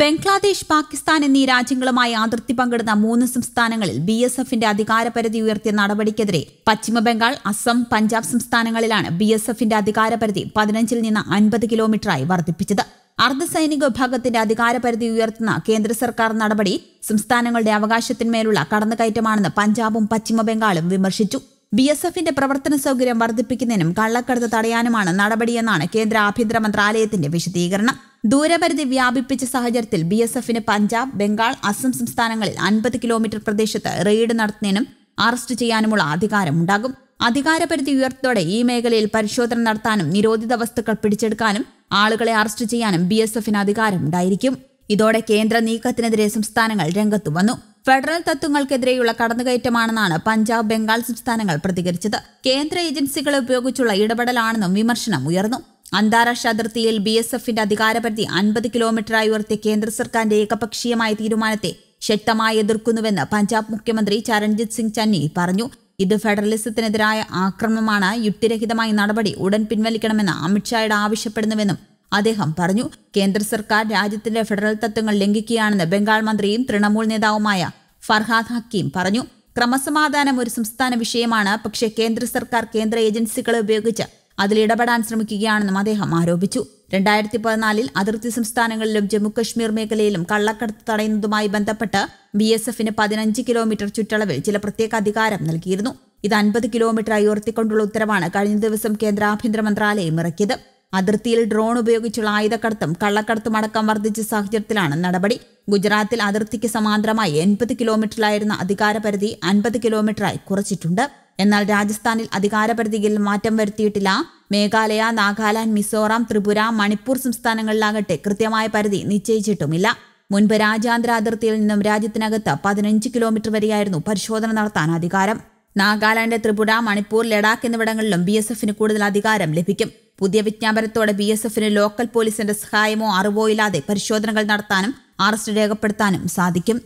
ബംഗ്ലാദേശ് പാകിസ്ഥാൻ എന്നീ രാജ്യങ്ങളുമായി അതിർത്തി പങ്കിടുന്ന മൂന്ന് സംസ്ഥാനങ്ങളിൽ ബി എസ് എഫിന്റെ അധികാരപരിധി ഉയർത്തിയ നടപടിക്കെതിരെ പശ്ചിമബംഗാൾ അസം പഞ്ചാബ് സംസ്ഥാനങ്ങളിലാണ് ബി എസ് എഫിന്റെ അധികാരപരിധി പതിനഞ്ചിൽ നിന്ന് അൻപത് കിലോമീറ്ററായി വർദ്ധിപ്പിച്ചത് അർദ്ധസൈനിക വിഭാഗത്തിന്റെ അധികാരപരിധി ഉയർത്തുന്ന കേന്ദ്ര സർക്കാർ നടപടി സംസ്ഥാനങ്ങളുടെ അവകാശത്തിന്മേലുള്ള കടന്നുകയറ്റമാണെന്ന് പഞ്ചാബും പശ്ചിമബംഗാളും വിമർശിച്ചു ബി എസ് എഫിന്റെ പ്രവർത്തന സൌകര്യം വർദ്ധിപ്പിക്കുന്നതിനും കള്ളക്കടത്ത് തടയാനുമാണ് നടപടിയെന്നാണ് കേന്ദ്ര ആഭ്യന്തര മന്ത്രാലയത്തിന്റെ വിശദീകരണം ദൂരപരിധി വ്യാപിപ്പിച്ച സാഹചര്യത്തിൽ ബി എസ് എഫിന് പഞ്ചാബ് ബംഗാൾ അസം സംസ്ഥാനങ്ങളിൽ അൻപത് കിലോമീറ്റർ പ്രദേശത്ത് റെയ്ഡ് നടത്തുന്നതിനും അറസ്റ്റ് ചെയ്യാനുമുള്ള അധികാരമുണ്ടാകും അധികാരപരിധി ഉയർത്തോടെ ഈ മേഖലയിൽ പരിശോധന നടത്താനും നിരോധിത വസ്തുക്കൾ പിടിച്ചെടുക്കാനും ആളുകളെ അറസ്റ്റ് ചെയ്യാനും ബി എസ് എഫിന് അധികാരമുണ്ടായിരിക്കും ഇതോടെ കേന്ദ്ര നീക്കത്തിനെതിരെ സംസ്ഥാനങ്ങൾ രംഗത്തു വന്നു ഫെഡറൽ തത്വങ്ങൾക്കെതിരെയുള്ള കടന്നുകയറ്റമാണെന്നാണ് പഞ്ചാബ് ബംഗാൾ സംസ്ഥാനങ്ങൾ പ്രതികരിച്ചത് കേന്ദ്ര ഏജൻസികളെ ഉപയോഗിച്ചുള്ള ഇടപെടലാണെന്നും വിമർശനം ഉയർന്നു അന്താരാഷ്ട്ര അതിർത്തിയിൽ ബി എസ് എഫിന്റെ അധികാരപരിധി അൻപത് കിലോമീറ്ററായി ഉയർത്തിയ കേന്ദ്ര സർക്കാരിന്റെ ഏകപക്ഷീയമായ തീരുമാനത്തെ ശക്തമായി എതിർക്കുന്നുവെന്ന് പഞ്ചാബ് മുഖ്യമന്ത്രി ചരൺജിത് സിംഗ് ചന്നി പറഞ്ഞു ഇത് ഫെഡറലിസത്തിനെതിരായ ആക്രമണമാണ് യുക്തിരഹിതമായ നടപടി ഉടൻ പിൻവലിക്കണമെന്ന് അമിത്ഷായുടെ ആവശ്യപ്പെടുന്നുവെന്നും അദ്ദേഹം പറഞ്ഞു കേന്ദ്ര സർക്കാർ രാജ്യത്തിന്റെ ഫെഡറൽ തത്വങ്ങൾ ലംഘിക്കുകയാണെന്ന് ബംഗാൾ മന്ത്രിയും തൃണമൂൽ നേതാവുമായ ഫർഹാദ് ഹക്കീം പറഞ്ഞു ക്രമസമാധാനം ഒരു സംസ്ഥാന വിഷയമാണ് പക്ഷേ കേന്ദ്ര സർക്കാർ കേന്ദ്ര ഏജൻസികളെ ഉപയോഗിച്ച് അതിലിടപെടാൻ ശ്രമിക്കുകയാണെന്നും അദ്ദേഹം ആരോപിച്ചു രണ്ടായിരത്തി പതിനാലിൽ അതിർത്തി സംസ്ഥാനങ്ങളിലും ജമ്മുകശ്മീർ മേഖലയിലും കള്ളക്കടത്ത് തടയുന്നതുമായി ബന്ധപ്പെട്ട് ബി എസ് എഫിന് പതിനഞ്ച് കിലോമീറ്റർ ചുറ്റളവിൽ ചില പ്രത്യേക അധികാരം നൽകിയിരുന്നു ഇത് അൻപത് കിലോമീറ്ററായി ഉയർത്തിക്കൊണ്ടുള്ള ഉത്തരവാണ് കഴിഞ്ഞ ദിവസം കേന്ദ്ര ആഭ്യന്തര മന്ത്രാലയം ഇറക്കിയത് അതിർത്തിയിൽ ഡ്രോൺ ഉപയോഗിച്ചുള്ള ആയുധക്കടത്തും കള്ളക്കടത്തും അടക്കം വർദ്ധിച്ച സാഹചര്യത്തിലാണ് നടപടി ഗുജറാത്തിൽ അതിർത്തിക്ക് സമാന്തരമായി എൺപത് കിലോമീറ്ററിലായിരുന്ന അധികാരപരിധി അൻപത് കിലോമീറ്ററായി കുറച്ചിട്ടുണ്ട് എന്നാൽ രാജസ്ഥാനിൽ അധികാരപരിധിയിൽ മാറ്റം വരുത്തിയിട്ടില്ല മേഘാലയ നാഗാലാൻഡ് മിസോറാം ത്രിപുര മണിപ്പൂർ സംസ്ഥാനങ്ങളിലാകട്ടെ കൃത്യമായ പരിധി നിശ്ചയിച്ചിട്ടുമില്ല മുൻപ് രാജ്യാന്തര അതിർത്തിയിൽ നിന്നും രാജ്യത്തിനകത്ത് പതിനഞ്ച് കിലോമീറ്റർ വരെയായിരുന്നു പരിശോധന നടത്താൻ അധികാരം നാഗാലാന്റ് ത്രിപുര മണിപ്പൂർ ലഡാക്ക് എന്നിവിടങ്ങളിലും ബി കൂടുതൽ അധികാരം ലഭിക്കും പുതിയ വിജ്ഞാപനത്തോടെ ബി എസ് എഫിന് ലോക്കൽ പോലീസിന്റെ സഹായമോ അറിവോ ഇല്ലാതെ പരിശോധനകൾ നടത്താനും അറസ്റ്റ് രേഖപ്പെടുത്താനും സാധിക്കും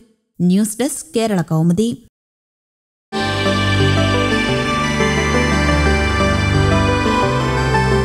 ന്യൂസ് ഡെസ്ക് കേരള കൗമുദി